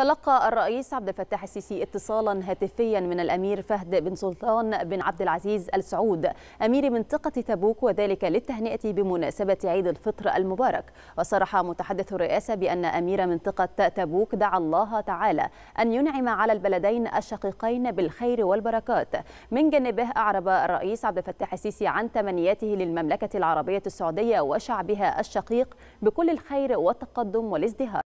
تلقى الرئيس عبد الفتاح السيسي اتصالا هاتفيا من الامير فهد بن سلطان بن عبد العزيز السعود امير منطقه تبوك وذلك للتهنئه بمناسبه عيد الفطر المبارك وصرح متحدث الرئاسه بان امير منطقه تبوك دعا الله تعالى ان ينعم على البلدين الشقيقين بالخير والبركات من جانبه اعرب الرئيس عبد الفتاح السيسي عن تمنياته للمملكه العربيه السعوديه وشعبها الشقيق بكل الخير والتقدم والازدهار